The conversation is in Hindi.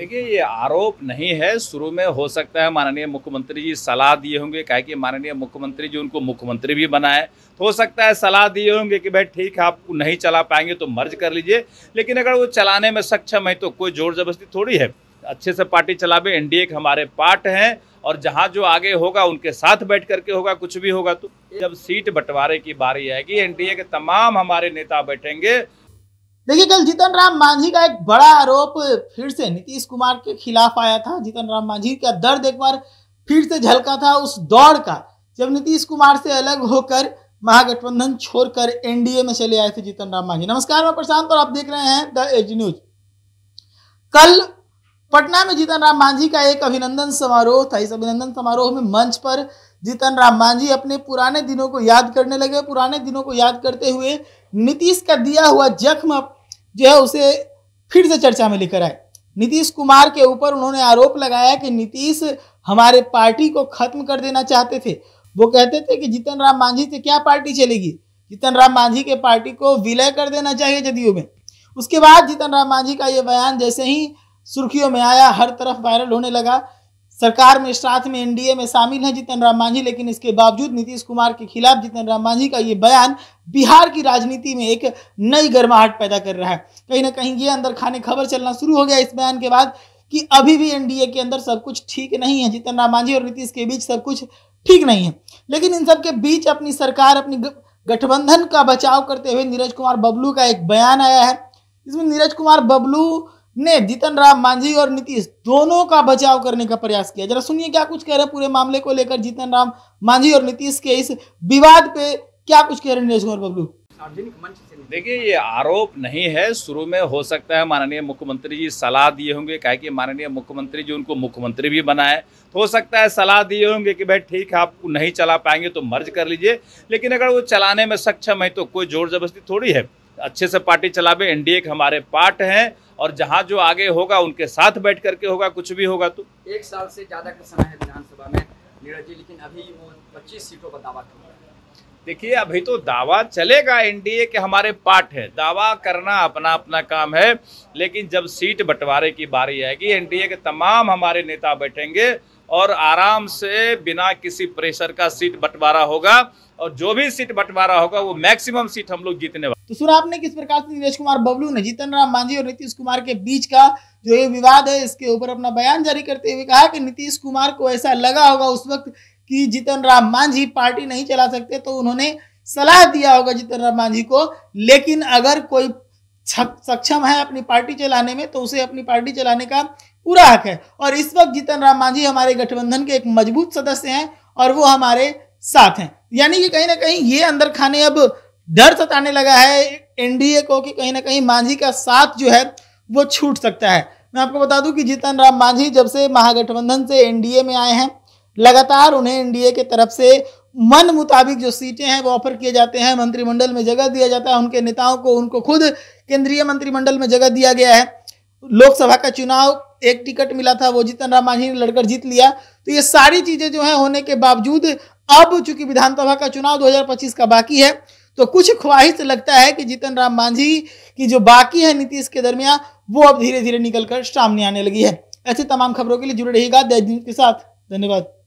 देखिए ये आरोप नहीं है शुरू में हो सकता है माननीय मुख्यमंत्री जी सलाह दिए होंगे कहे कि माननीय मुख्यमंत्री जी उनको मुख्यमंत्री भी बनाए तो हो सकता है सलाह दिए होंगे कि भाई ठीक है आप नहीं चला पाएंगे तो मर्ज कर लीजिए लेकिन अगर वो चलाने में सक्षम है तो कोई जोर जबरदस्ती थोड़ी है अच्छे से पार्टी चलावे एनडीए के हमारे पार्ट हैं और जहाँ जो आगे होगा उनके साथ बैठ करके होगा कुछ भी होगा तो जब सीट बंटवारे की बारी आएगी एनडीए के तमाम हमारे नेता बैठेंगे देखिए कल जीतन राम मांझी का एक बड़ा आरोप फिर से नीतीश कुमार के खिलाफ आया था जीतन राम मांझी का दर्द एक बार फिर से झलका था उस दौड़ का जब नीतीश कुमार से अलग होकर महागठबंधन छोड़कर एनडीए में चले आए थे जीतन राम मांझी नमस्कार मैं प्रशांत और आप देख रहे हैं द एज न्यूज कल पटना में जीतन राम मांझी का एक अभिनंदन समारोह था इस अभिनंदन समारोह में मंच पर जीतन राम मांझी अपने पुराने दिनों को याद करने लगे पुराने दिनों को याद करते हुए नीतीश का दिया हुआ जख्म जो है उसे फिर से चर्चा में लेकर आए नीतीश कुमार के ऊपर उन्होंने आरोप लगाया कि नीतीश हमारे पार्टी को खत्म कर देना चाहते थे वो कहते थे कि जीतन राम मांझी से क्या पार्टी चलेगी जीतन राम मांझी के पार्टी को विलय कर देना चाहिए जदयू में उसके बाद जीतन राम मांझी का ये बयान जैसे ही सुर्खियों में आया हर तरफ वायरल होने लगा सरकार में साथ में एनडीए में शामिल हैं जीतन राम मांझी लेकिन इसके बावजूद नीतीश कुमार के खिलाफ जीतन राम मांझी का ये बयान बिहार की राजनीति में एक नई गर्माहट पैदा कर रहा है कहीं ना कहीं ये अंदर खाने खबर चलना शुरू हो गया इस बयान के बाद कि अभी भी एनडीए के अंदर सब कुछ ठीक नहीं है जीतन राम मांझी और नीतीश के बीच सब कुछ ठीक नहीं है लेकिन इन सब के बीच अपनी सरकार अपनी गठबंधन का बचाव करते हुए नीरज कुमार बबलू का एक बयान आया है इसमें नीरज कुमार बबलू ने जीतन राम मांझी और नीतीश दोनों का बचाव करने का प्रयास किया जरा सुनिए क्या कुछ कह रहे हैं पूरे मामले को लेकर जीतन राम मांझी और नीतीश के इस विवाद पे क्या कुछ कह रहे नीरज कुमार बबलू देखिए ये आरोप नहीं है शुरू में हो सकता है माननीय मुख्यमंत्री जी सलाह दिए होंगे कहे कि माननीय मुख्यमंत्री जी उनको मुख्यमंत्री भी बनाए तो हो सकता है सलाह दिए होंगे कि भाई ठीक है आप नहीं चला पाएंगे तो मर्ज कर लीजिए लेकिन अगर वो चलाने में सक्षम है तो कोई जोर जबरदस्ती थोड़ी है अच्छे से पार्टी चलावे एनडीए के हमारे पार्ट हैं और जहाँ जो आगे होगा उनके साथ बैठ करके होगा कुछ भी होगा तो एक साल से ज्यादा का समय है विधानसभा में नीरज जी लेकिन अभी वो पच्चीस सीटों का दावा कर देखिए अभी तो दावा चलेगा एनडीए के हमारे पार्ट है दावा करना अपना अपना काम है लेकिन जब सीट बंटवारे की बारी आएगी एनडीए के तमाम हमारे नेता बैठेंगे और आराम से बिना किसी प्रेशर का सीट बंटवारा होगा और जो भी सीट बंटवारा होगा वो मैक्सिमम सीट हम लोग जीतने वाले तो सुना आपने किस प्रकार से नीतीश कुमार बबलू ने जीतन राम मांझी और नीतीश कुमार के बीच का जो ये विवाद है इसके ऊपर अपना बयान जारी करते हुए कहा कि नीतीश कुमार को ऐसा लगा होगा उस वक्त कि जीतन राम मांझी पार्टी नहीं चला सकते तो उन्होंने सलाह दिया होगा जीतन राम मांझी को लेकिन अगर कोई सक्षम है अपनी पार्टी चलाने में तो उसे अपनी पार्टी चलाने का पूरा हक है और इस वक्त जीतन राम मांझी हमारे गठबंधन के एक मजबूत सदस्य हैं और वो हमारे साथ हैं यानी कि कहीं ना कहीं ये अंदर खाने अब डर सताने लगा है एनडीए को कि कहीं ना कहीं मांझी का साथ जो है वो छूट सकता है मैं आपको बता दूं कि जीतन राम मांझी जब से महागठबंधन से एनडीए में आए हैं लगातार उन्हें एनडीए के तरफ से मन मुताबिक जो सीटें हैं वो ऑफर किए जाते हैं मंत्रिमंडल में जगह दिया जाता है उनके नेताओं को उनको खुद केंद्रीय मंत्रिमंडल में जगह दिया गया है लोकसभा का चुनाव एक टिकट मिला था वो जीतन राम मांझी ने लड़कर जीत लिया तो ये सारी चीजें जो है होने के बावजूद अब चूंकि विधानसभा का चुनाव 2025 का बाकी है तो कुछ ख्वाहिश लगता है कि जीतन राम मांझी की जो बाकी है नीतीश के दरमियान वो अब धीरे धीरे निकल सामने आने लगी है ऐसी तमाम खबरों के लिए जुड़े रहेगा दैनिक के साथ धन्यवाद